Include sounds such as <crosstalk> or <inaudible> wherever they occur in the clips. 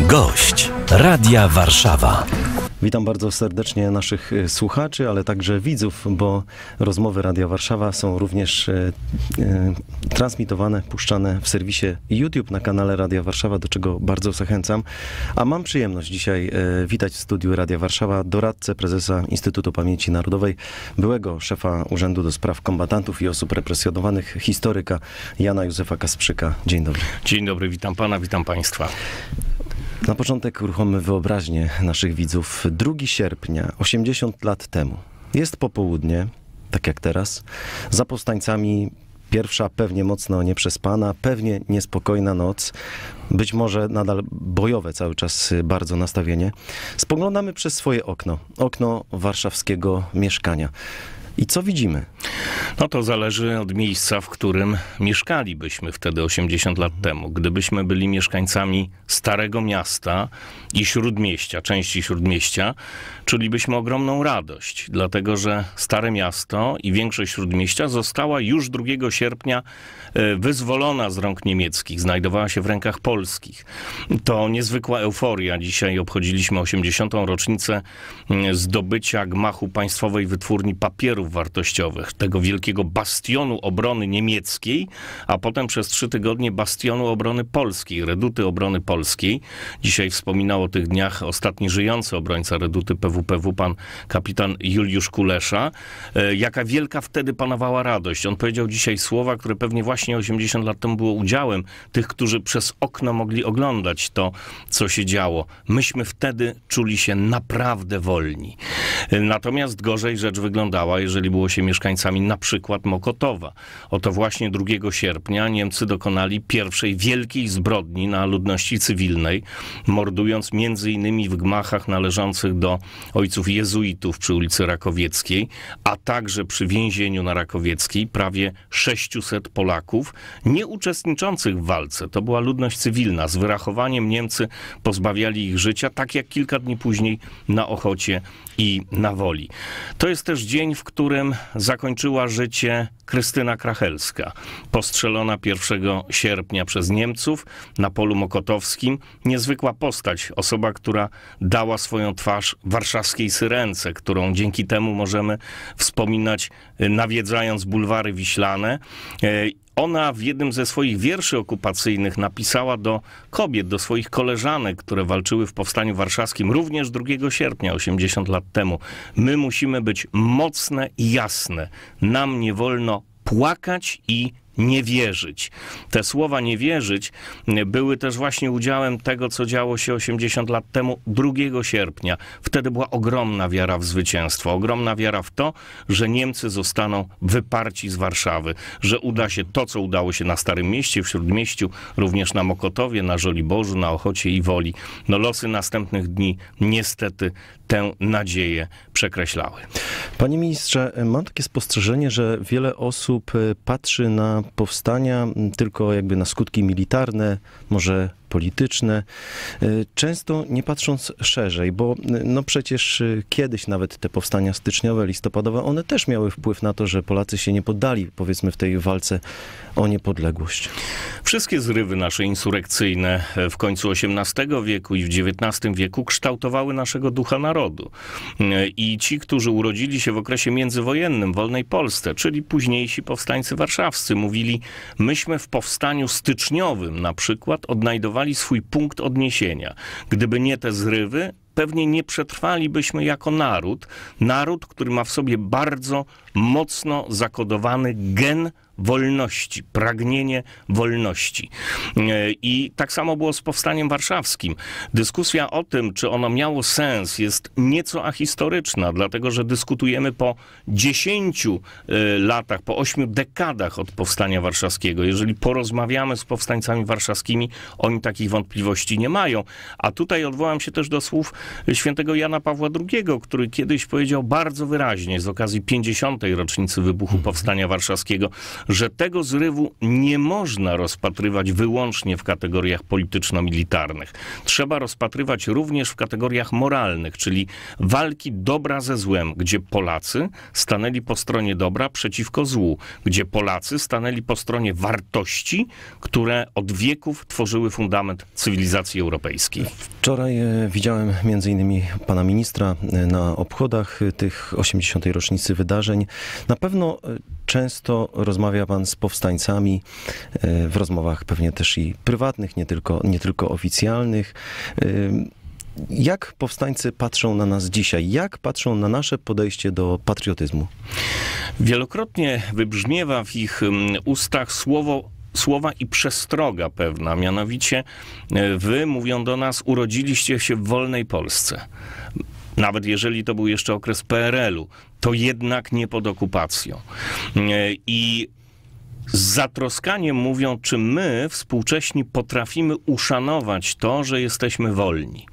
Gość Radia Warszawa. Witam bardzo serdecznie naszych y, słuchaczy, ale także widzów, bo rozmowy Radia Warszawa są również e, transmitowane, puszczane w serwisie YouTube na kanale Radia Warszawa, do czego bardzo zachęcam. A mam przyjemność dzisiaj e, witać w studiu Radia Warszawa doradcę prezesa Instytutu Pamięci Narodowej, byłego szefa Urzędu do Spraw Kombatantów i Osób Represjonowanych, historyka Jana Józefa Kasprzyka. Dzień dobry. Dzień dobry, witam pana, witam państwa. Na początek uruchommy wyobraźnię naszych widzów. 2 sierpnia, 80 lat temu. Jest popołudnie, tak jak teraz. Za powstańcami pierwsza pewnie mocno nieprzespana, pewnie niespokojna noc, być może nadal bojowe cały czas bardzo nastawienie. Spoglądamy przez swoje okno, okno warszawskiego mieszkania. I co widzimy? No to zależy od miejsca, w którym mieszkalibyśmy wtedy 80 lat temu. Gdybyśmy byli mieszkańcami starego miasta i śródmieścia, części śródmieścia, czulibyśmy ogromną radość, dlatego że stare miasto i większość śródmieścia została już 2 sierpnia e, wyzwolona z rąk niemieckich, znajdowała się w rękach polskich. To niezwykła euforia. Dzisiaj obchodziliśmy 80. rocznicę mm, zdobycia gmachu Państwowej Wytwórni Papierów wartościowych, tego wielkiego bastionu obrony niemieckiej, a potem przez trzy tygodnie bastionu obrony polskiej, reduty obrony polskiej. Dzisiaj wspominał o tych dniach ostatni żyjący obrońca reduty PWPW, pan kapitan Juliusz Kulesza. E, jaka wielka wtedy panowała radość. On powiedział dzisiaj słowa, które pewnie właśnie 80 lat temu było udziałem tych, którzy przez okno mogli oglądać to, co się działo. Myśmy wtedy czuli się naprawdę wolni. E, natomiast gorzej rzecz wyglądała, jeżeli jeżeli było się mieszkańcami na przykład Mokotowa. Oto właśnie 2 sierpnia Niemcy dokonali pierwszej wielkiej zbrodni na ludności cywilnej, mordując między innymi w gmachach należących do ojców jezuitów przy ulicy Rakowieckiej, a także przy więzieniu na Rakowieckiej prawie 600 Polaków nie uczestniczących w walce. To była ludność cywilna. Z wyrachowaniem Niemcy pozbawiali ich życia, tak jak kilka dni później na Ochocie i na Woli. To jest też dzień, w którym którym zakończyła życie Krystyna Krachelska, postrzelona 1 sierpnia przez Niemców na polu mokotowskim. Niezwykła postać, osoba, która dała swoją twarz warszawskiej syrence, którą dzięki temu możemy wspominać, y, nawiedzając bulwary wiślane y, ona w jednym ze swoich wierszy okupacyjnych napisała do kobiet, do swoich koleżanek, które walczyły w Powstaniu Warszawskim również 2 sierpnia, 80 lat temu. My musimy być mocne i jasne. Nam nie wolno płakać i nie wierzyć. Te słowa nie wierzyć były też właśnie udziałem tego, co działo się 80 lat temu, 2 sierpnia. Wtedy była ogromna wiara w zwycięstwo, ogromna wiara w to, że Niemcy zostaną wyparci z Warszawy, że uda się to, co udało się na Starym Mieście, w Śródmieściu, również na Mokotowie, na Żoliborzu, na Ochocie i Woli. No losy następnych dni niestety tę nadzieję przekreślały. Panie ministrze, mam takie spostrzeżenie, że wiele osób e, patrzy na powstania tylko jakby na skutki militarne, może polityczne, y, często nie patrząc szerzej, bo y, no przecież y, kiedyś nawet te powstania styczniowe, listopadowe, one też miały wpływ na to, że Polacy się nie poddali, powiedzmy, w tej walce o niepodległość. Wszystkie zrywy nasze insurekcyjne e, w końcu XVIII wieku i w XIX wieku kształtowały naszego ducha narodu. E, I ci, którzy urodzili się w okresie międzywojennym, wolnej Polsce, czyli późniejsi powstańcy warszawscy, mówili, myśmy w powstaniu styczniowym na przykład odnajdowali zmarnowali swój punkt odniesienia. Gdyby nie te zrywy, pewnie nie przetrwalibyśmy jako naród. Naród, który ma w sobie bardzo mocno zakodowany gen wolności, pragnienie wolności. E, I tak samo było z powstaniem warszawskim. Dyskusja o tym, czy ono miało sens, jest nieco ahistoryczna, dlatego że dyskutujemy po 10 e, latach, po 8 dekadach od powstania warszawskiego. Jeżeli porozmawiamy z powstańcami warszawskimi, oni takich wątpliwości nie mają. A tutaj odwołam się też do słów świętego Jana Pawła II, który kiedyś powiedział bardzo wyraźnie z okazji 50. rocznicy wybuchu powstania warszawskiego, że tego zrywu nie można rozpatrywać wyłącznie w kategoriach polityczno-militarnych. Trzeba rozpatrywać również w kategoriach moralnych, czyli walki dobra ze złem, gdzie Polacy stanęli po stronie dobra przeciwko złu, gdzie Polacy stanęli po stronie wartości, które od wieków tworzyły fundament cywilizacji europejskiej. Wczoraj e, widziałem między innymi pana ministra e, na obchodach tych 80. rocznicy wydarzeń. Na pewno e, Często rozmawia pan z powstańcami e, w rozmowach pewnie też i prywatnych, nie tylko, nie tylko oficjalnych. E, jak powstańcy patrzą na nas dzisiaj? Jak patrzą na nasze podejście do patriotyzmu? Wielokrotnie wybrzmiewa w ich ustach słowo słowa i przestroga pewna, mianowicie e, wy, mówią do nas, urodziliście się w wolnej Polsce nawet jeżeli to był jeszcze okres PRL-u, to jednak nie pod okupacją. E, I z zatroskaniem mówią, czy my, współcześni, potrafimy uszanować to, że jesteśmy wolni.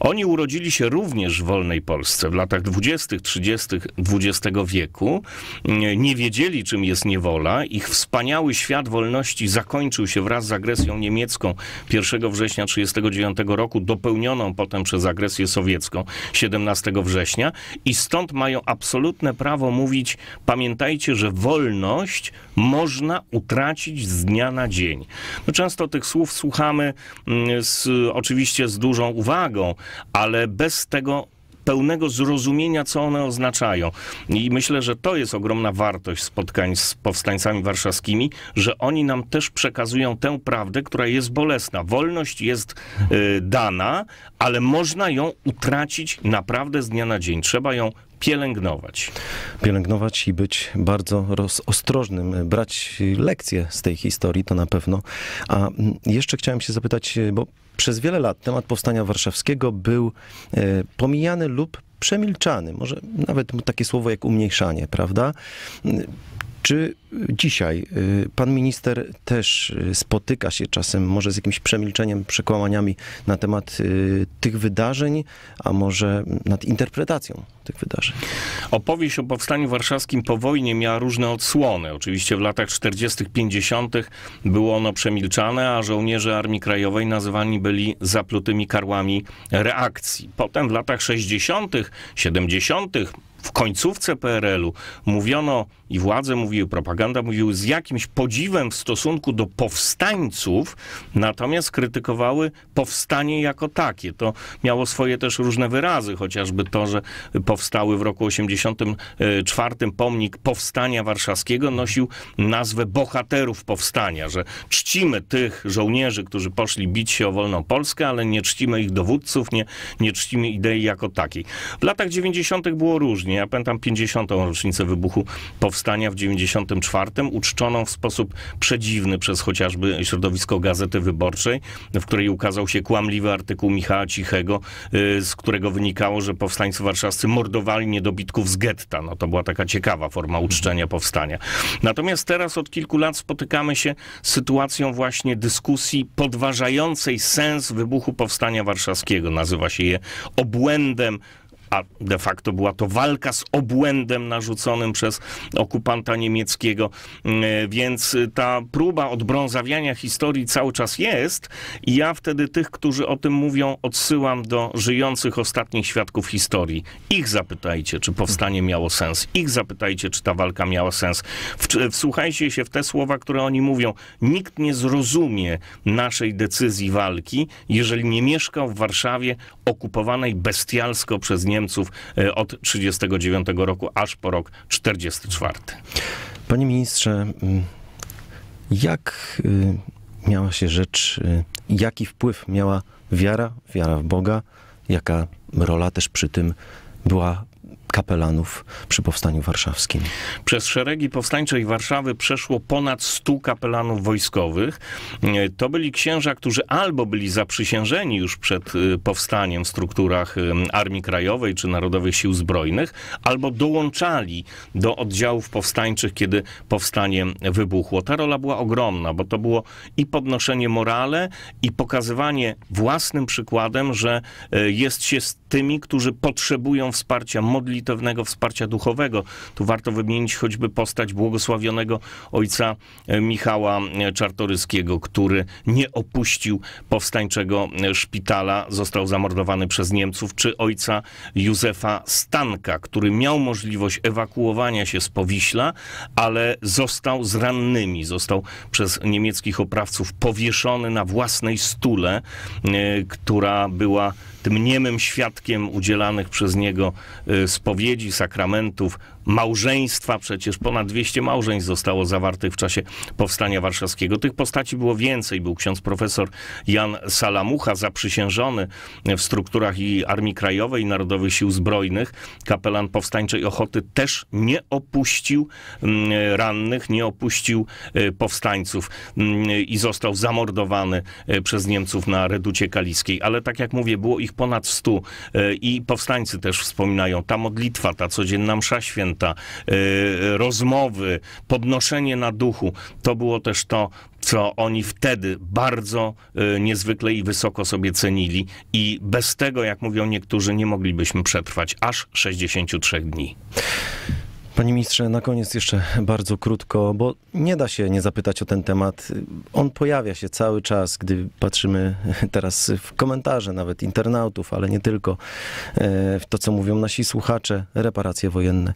Oni urodzili się również w wolnej Polsce w latach 20., 30. XX wieku. Mm, nie wiedzieli, czym jest niewola. Ich wspaniały świat wolności zakończył się wraz z agresją niemiecką 1 września 1939 roku, dopełnioną potem przez agresję sowiecką 17 września. I stąd mają absolutne prawo mówić: pamiętajcie, że wolność można utracić z dnia na dzień. My no, często tych słów słuchamy mm, z, oczywiście z dużą uwagą, ale bez tego pełnego zrozumienia, co one oznaczają. I myślę, że to jest ogromna wartość spotkań z powstańcami warszawskimi, że oni nam też przekazują tę prawdę, która jest bolesna. Wolność jest y, dana, ale można ją utracić naprawdę z dnia na dzień. Trzeba ją pielęgnować. Pielęgnować i być bardzo ostrożnym, brać lekcje z tej historii, to na pewno. A mm, jeszcze chciałem się zapytać, bo przez wiele lat temat powstania warszawskiego był e, pomijany lub przemilczany, może nawet takie słowo jak umniejszanie, prawda? Mm, czy y, dzisiaj y, pan minister też y, spotyka się czasem może z jakimś przemilczeniem, przekłamaniami na temat tych wydarzeń, a może nad interpretacją tych wydarzeń? Opowieść o powstaniu warszawskim po wojnie miała różne odsłony. Oczywiście w latach 40., 50. było ono przemilczane, a żołnierze Armii Krajowej nazywani byli zaplutymi karłami reakcji. Potem w latach 60., 70., w końcówce PRL-u mówiono i władze mówiły, propaganda mówiły z jakimś podziwem w stosunku do powstańców, natomiast krytykowały powstanie jako takie. To miało swoje też różne wyrazy, chociażby to, że powstały w roku 84 pomnik Powstania Warszawskiego nosił nazwę bohaterów powstania, że czcimy tych żołnierzy, którzy poszli bić się o wolną Polskę, ale nie czcimy ich dowódców, nie, nie czcimy idei jako takiej. W latach 90. było różnie. Ja pamiętam 50. rocznicę wybuchu powstania w 94. uczczoną w sposób przedziwny przez chociażby środowisko Gazety Wyborczej, w której ukazał się kłamliwy artykuł Michała Cichego, y, z którego wynikało, że powstańcy warszawscy mordowali niedobitków z getta. No to była taka ciekawa forma uczczenia powstania. Natomiast teraz od kilku lat spotykamy się z sytuacją właśnie dyskusji podważającej sens wybuchu powstania warszawskiego. Nazywa się je obłędem a de facto była to walka z obłędem narzuconym przez okupanta niemieckiego. Mm, e, więc y, ta próba odbrązawiania historii cały czas jest i ja wtedy tych, którzy o tym mówią, odsyłam do żyjących ostatnich świadków historii. Ich zapytajcie, czy powstanie miało sens. Ich zapytajcie, czy ta walka miała sens. Wsłuchajcie się w te słowa, które oni mówią. Nikt nie zrozumie naszej decyzji walki, jeżeli nie mieszkał w Warszawie okupowanej bestialsko przez nie Niemców e, od 1939 roku aż po rok 1944. Panie ministrze, jak y, miała się rzecz, y, jaki wpływ miała wiara, wiara w Boga, jaka rola też przy tym była kapelanów przy Powstaniu Warszawskim. Przez szeregi powstańczej Warszawy przeszło ponad 100 kapelanów wojskowych. E, to byli księża, którzy albo byli zaprzysiężeni już przed e, powstaniem w strukturach e, Armii Krajowej czy Narodowych Sił Zbrojnych, albo dołączali do oddziałów powstańczych, kiedy powstanie wybuchło. Ta rola była ogromna, bo to było i podnoszenie morale, i pokazywanie własnym przykładem, że jest się z tymi, którzy potrzebują wsparcia modlitwy, modlitewnego wsparcia duchowego. Tu warto wymienić choćby postać błogosławionego ojca e, Michała e, Czartoryskiego, który nie opuścił powstańczego e, szpitala, został zamordowany przez Niemców, czy ojca Józefa Stanka, który miał możliwość ewakuowania się z Powiśla, ale został z rannymi, został przez niemieckich oprawców powieszony na własnej stule, która była tym niemym świadkiem udzielanych przez niego spotkania spowiedzi, sakramentów, małżeństwa, przecież ponad 200 małżeństw zostało zawartych w czasie Powstania Warszawskiego. Tych postaci było więcej. Był ksiądz profesor Jan Salamucha, zaprzysiężony w strukturach i Armii Krajowej, i Narodowych Sił Zbrojnych. Kapelan Powstańczej Ochoty też nie opuścił mm, rannych, nie opuścił e, powstańców mm, i został zamordowany e, przez Niemców na Reducie Kaliskiej. Ale tak jak mówię, było ich ponad 100 e, i powstańcy też wspominają. Ta modlitwa, ta codzienna msza święta, święta, y, rozmowy, podnoszenie na duchu, to było też to, co oni wtedy bardzo y, niezwykle i wysoko sobie cenili i bez tego, jak mówią niektórzy, nie moglibyśmy przetrwać aż 63 dni. Panie ministrze, na koniec jeszcze bardzo krótko, bo nie da się nie zapytać o ten temat. On pojawia się cały czas, gdy patrzymy <laughs> teraz w komentarze nawet internautów, ale nie tylko, e, w to co mówią nasi słuchacze, reparacje wojenne.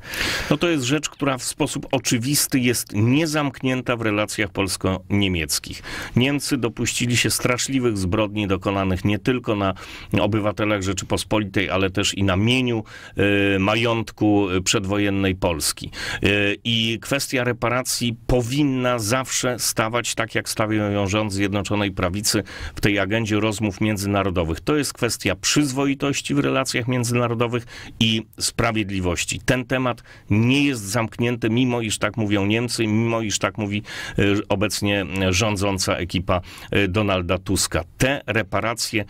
No to jest rzecz, która w sposób oczywisty jest niezamknięta w relacjach polsko-niemieckich. Niemcy dopuścili się straszliwych zbrodni dokonanych nie tylko na obywatelach Rzeczypospolitej, ale też i na mieniu e, majątku przedwojennej Polski. Polski. E, I kwestia reparacji powinna zawsze stawać tak, jak stawiają rząd Zjednoczonej Prawicy w tej agendzie rozmów międzynarodowych. To jest kwestia przyzwoitości w relacjach międzynarodowych i sprawiedliwości. Ten temat nie jest zamknięty, mimo iż tak mówią Niemcy, mimo iż tak mówi e, obecnie rządząca ekipa e, Donalda Tuska. Te reparacje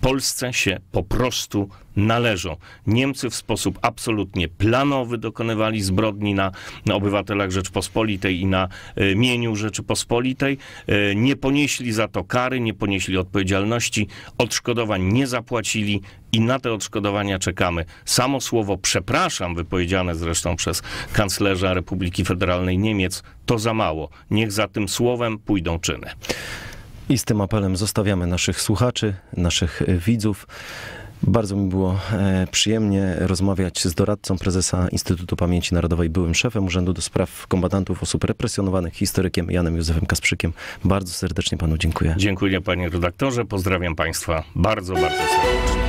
Polsce się po prostu należą. Niemcy w sposób absolutnie planowy dokonywali zbrodni na, na obywatelach Rzeczpospolitej i na e, mieniu Rzeczypospolitej. E, nie ponieśli za to kary, nie ponieśli odpowiedzialności, odszkodowań nie zapłacili i na te odszkodowania czekamy. Samo słowo przepraszam, wypowiedziane zresztą przez kanclerza Republiki Federalnej Niemiec, to za mało. Niech za tym słowem pójdą czyny. I z tym apelem zostawiamy naszych słuchaczy, naszych widzów. Bardzo mi było e, przyjemnie rozmawiać z doradcą prezesa Instytutu Pamięci Narodowej, byłym szefem Urzędu do Spraw Kombatantów Osób Represjonowanych, historykiem Janem Józefem Kasprzykiem. Bardzo serdecznie panu dziękuję. Dziękuję panie redaktorze, pozdrawiam państwa bardzo, bardzo serdecznie.